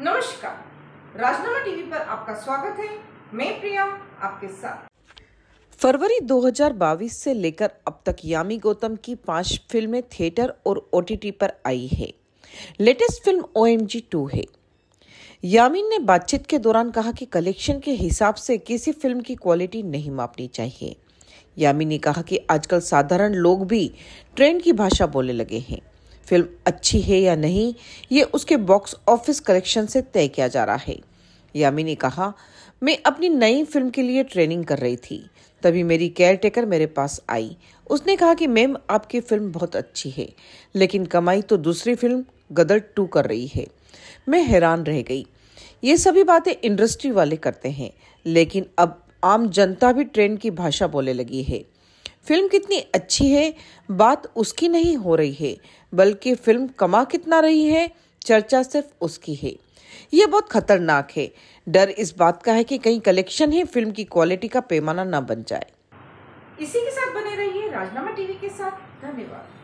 नमस्कार राजनामा टीवी पर आपका स्वागत है मैं प्रिया आपके साथ फरवरी 2022 से लेकर अब तक यामी गौतम की पांच फिल्में थिएटर और ओटीटी पर आई है latest film O M G two है यामिन ने बातचीत के दौरान कहा कि कलेक्शन के हिसाब से किसी फिल्म की क्वालिटी नहीं मापनी चाहिए यामिन ने कहा कि आजकल साधारण लोग भी ट्रेंड की भाषा बोलने लगे हैं फिल्म अच्छी है या नहीं ये उसके बॉक्स ऑफिस कलेक्शन से तय किया जा रहा है यामी ने कहा मैं अपनी नई फिल्म के लिए ट्रेनिंग कर रही थी तभी मेरी केयर टेकर मेरे पास आई उसने कहा कि मैम आपकी फिल्म बहुत अच्छी है लेकिन कमाई तो दूसरी फिल्म गदर टू कर रही है मैं हैरान रह गई ये सभी बातें इंडस्ट्री वाले करते हैं लेकिन अब आम जनता भी ट्रेंड की भाषा बोले लगी है फिल्म कितनी अच्छी है बात उसकी नहीं हो रही है बल्कि फिल्म कमा कितना रही है चर्चा सिर्फ उसकी है ये बहुत खतरनाक है डर इस बात का है कि कहीं कलेक्शन ही फिल्म की क्वालिटी का पैमाना न बन जाए इसी के साथ बने रहिए राजनामा टीवी के साथ धन्यवाद